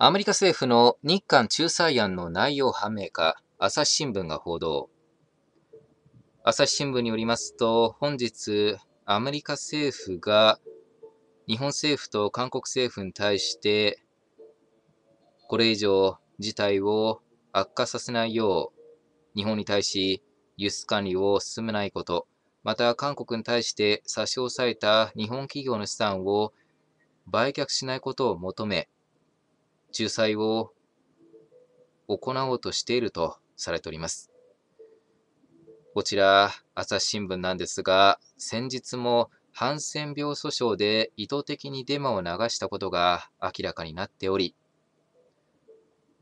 アメリカ政府の日韓仲裁案の内容判明か、朝日新聞が報道。朝日新聞によりますと、本日、アメリカ政府が日本政府と韓国政府に対して、これ以上事態を悪化させないよう、日本に対し輸出管理を進めないこと、また韓国に対して差し押さえた日本企業の資産を売却しないことを求め、仲裁を行おうとしているとされております。こちら、朝日新聞なんですが、先日もハンセン病訴訟で意図的にデマを流したことが明らかになっており、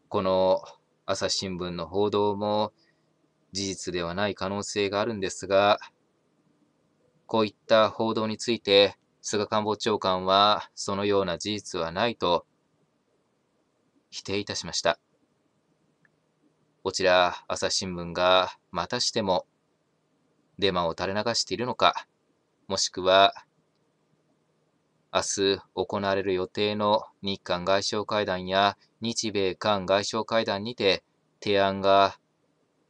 この朝日新聞の報道も事実ではない可能性があるんですが、こういった報道について、菅官房長官はそのような事実はないと否定いたしました。こちら、朝日新聞がまたしてもデマを垂れ流しているのか、もしくは明日行われる予定の日韓外相会談や日米韓外相会談にて提案が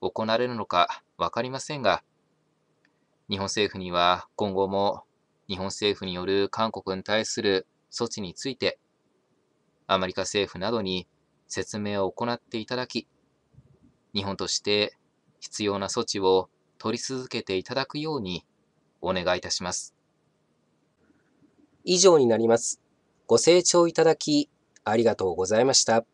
行われるのか分かりませんが、日本政府には今後も日本政府による韓国に対する措置について、アメリカ政府などに説明を行っていただき、日本として必要な措置を取り続けていただくようにお願いいたします。以上になります。ご清聴いただきありがとうございました。